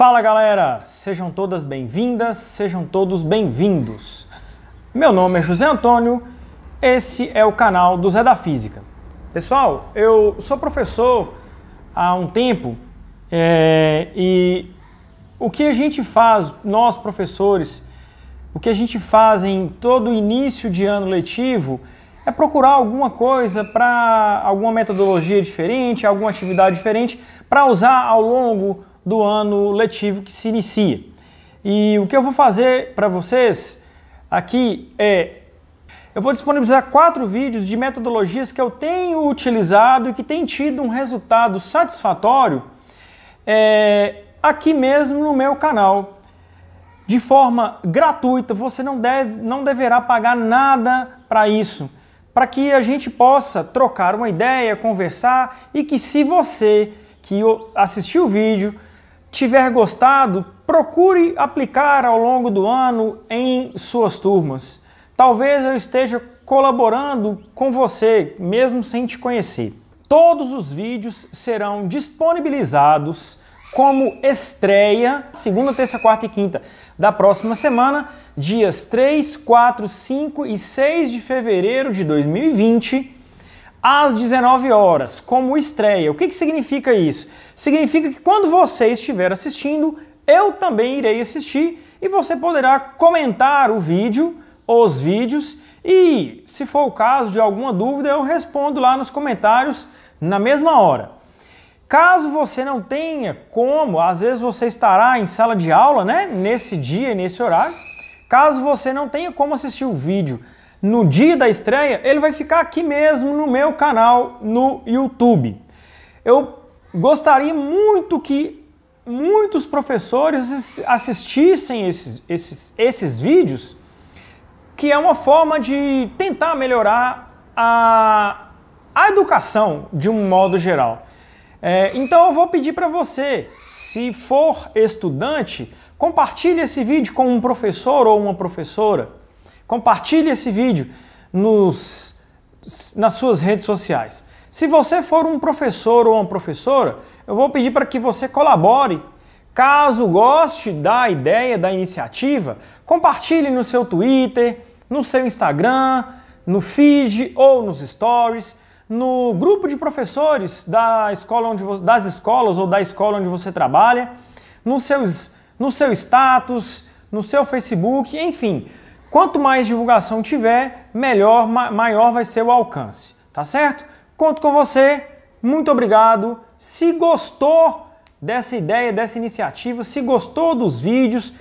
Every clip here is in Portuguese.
Fala galera, sejam todas bem-vindas, sejam todos bem-vindos. Meu nome é José Antônio, esse é o canal do Zé da Física. Pessoal, eu sou professor há um tempo é, e o que a gente faz, nós professores, o que a gente faz em todo início de ano letivo é procurar alguma coisa para alguma metodologia diferente, alguma atividade diferente para usar ao longo do ano letivo que se inicia. E o que eu vou fazer para vocês aqui é eu vou disponibilizar quatro vídeos de metodologias que eu tenho utilizado e que tem tido um resultado satisfatório é, aqui mesmo no meu canal. De forma gratuita, você não, deve, não deverá pagar nada para isso, para que a gente possa trocar uma ideia, conversar e que se você que assistiu o vídeo tiver gostado, procure aplicar ao longo do ano em suas turmas. Talvez eu esteja colaborando com você, mesmo sem te conhecer. Todos os vídeos serão disponibilizados como estreia segunda, terça, quarta e quinta da próxima semana, dias 3, 4, 5 e 6 de fevereiro de 2020 às 19 horas, como estreia. O que, que significa isso? Significa que quando você estiver assistindo, eu também irei assistir e você poderá comentar o vídeo, os vídeos e, se for o caso de alguma dúvida, eu respondo lá nos comentários na mesma hora. Caso você não tenha como, às vezes você estará em sala de aula, né, nesse dia, nesse horário. Caso você não tenha como assistir o vídeo no dia da estreia, ele vai ficar aqui mesmo no meu canal no YouTube. Eu gostaria muito que muitos professores assistissem esses, esses, esses vídeos, que é uma forma de tentar melhorar a, a educação de um modo geral. É, então eu vou pedir para você, se for estudante, compartilhe esse vídeo com um professor ou uma professora Compartilhe esse vídeo nos, nas suas redes sociais. Se você for um professor ou uma professora, eu vou pedir para que você colabore. Caso goste da ideia, da iniciativa, compartilhe no seu Twitter, no seu Instagram, no feed ou nos stories, no grupo de professores da escola onde você, das escolas ou da escola onde você trabalha, no, seus, no seu status, no seu Facebook, enfim. Quanto mais divulgação tiver, melhor, maior vai ser o alcance, tá certo? Conto com você, muito obrigado. Se gostou dessa ideia, dessa iniciativa, se gostou dos vídeos,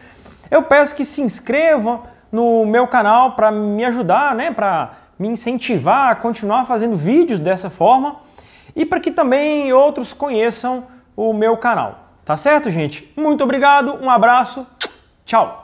eu peço que se inscreva no meu canal para me ajudar, né, para me incentivar a continuar fazendo vídeos dessa forma e para que também outros conheçam o meu canal. Tá certo, gente? Muito obrigado, um abraço, tchau!